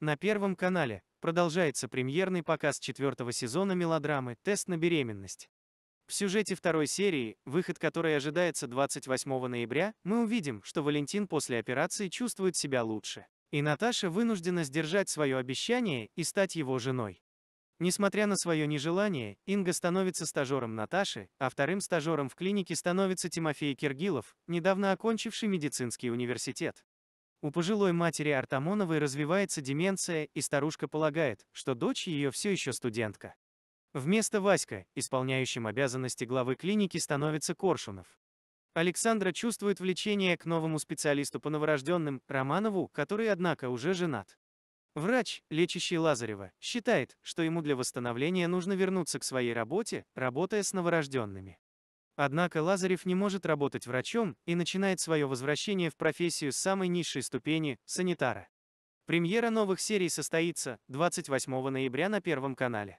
На Первом канале продолжается премьерный показ четвертого сезона мелодрамы «Тест на беременность». В сюжете второй серии, выход которой ожидается 28 ноября, мы увидим, что Валентин после операции чувствует себя лучше. И Наташа вынуждена сдержать свое обещание и стать его женой. Несмотря на свое нежелание, Инга становится стажером Наташи, а вторым стажером в клинике становится Тимофей Киргилов, недавно окончивший медицинский университет. У пожилой матери Артамоновой развивается деменция, и старушка полагает, что дочь ее все еще студентка. Вместо Васька, исполняющим обязанности главы клиники, становится Коршунов. Александра чувствует влечение к новому специалисту по новорожденным, Романову, который, однако, уже женат. Врач, лечащий Лазарева, считает, что ему для восстановления нужно вернуться к своей работе, работая с новорожденными. Однако Лазарев не может работать врачом и начинает свое возвращение в профессию с самой низшей ступени – санитара. Премьера новых серий состоится 28 ноября на Первом канале.